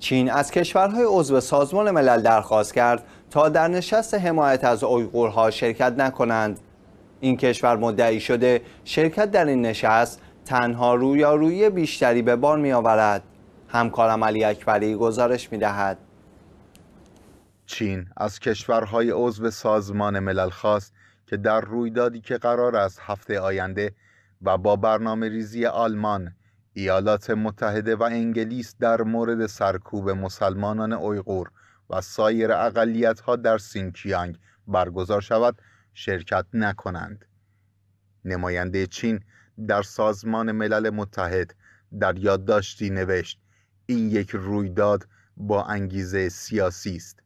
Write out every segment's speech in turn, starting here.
چین از کشورهای عضو سازمان ملل درخواست کرد تا در نشست حمایت از اویغورها شرکت نکنند این کشور مدعی شده شرکت در این نشست تنها رویارویی بیشتری به بار می آورد همکارم علی اکبری گزارش می دهد چین از کشورهای عضو سازمان ملل خواست که در رویدادی که قرار است هفته آینده و با برنامه ریزی آلمان ایالات متحده و انگلیس در مورد سرکوب مسلمانان اویغور و سایر اقلیت‌ها در سینکیانگ برگزار شود شرکت نکنند نماینده چین در سازمان ملل متحد در یادداشتی نوشت این یک رویداد با انگیزه سیاسی است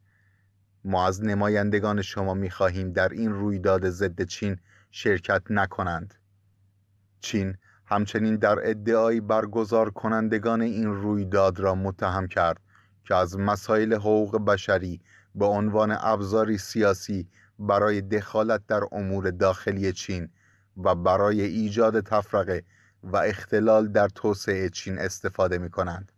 ما از نمایندگان شما خواهیم در این رویداد ضد چین شرکت نکنند چین همچنین در ادعای برگزار کنندگان این رویداد را متهم کرد که از مسائل حقوق بشری به عنوان ابزاری سیاسی برای دخالت در امور داخلی چین و برای ایجاد تفرقه و اختلال در توسعه چین استفاده می کنند.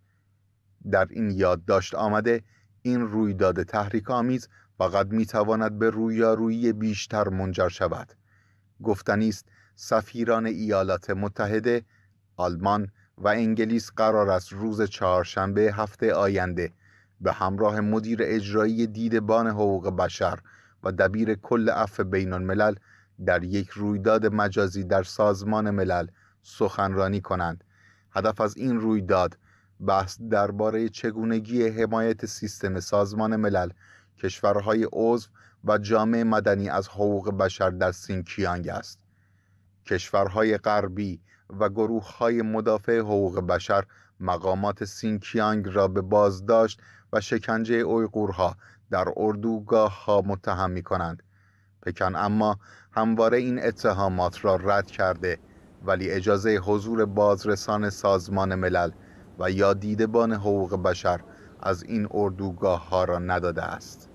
در این یادداشت آمده این رویداد تحریک آمیز فقط می تواند به رویارویی بیشتر منجر شود گفتنی است سفیران ایالات متحده، آلمان و انگلیس قرار است روز چهارشنبه هفته آینده به همراه مدیر اجرایی دیدبان حقوق بشر و دبیر کل اف بین الملل در یک رویداد مجازی در سازمان ملل سخنرانی کنند هدف از این رویداد بحث درباره چگونگی حمایت سیستم سازمان ملل کشورهای عضو و جامعه مدنی از حقوق بشر در سینکیانگ است کشورهای غربی و گروه های مدافع حقوق بشر مقامات سینکیانگ را به بازداشت و شکنجه اویغورها در اردوگاه ها متهم می کنند پکن اما همواره این اتهامات را رد کرده ولی اجازه حضور بازرسان سازمان ملل و یا دیدبان حقوق بشر از این اردوگاه ها را نداده است